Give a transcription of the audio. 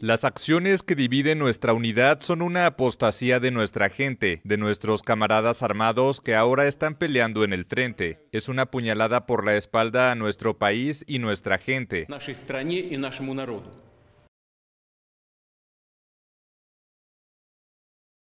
Las acciones que dividen nuestra unidad son una apostasía de nuestra gente, de nuestros camaradas armados que ahora están peleando en el frente. Es una puñalada por la espalda a nuestro país y nuestra gente.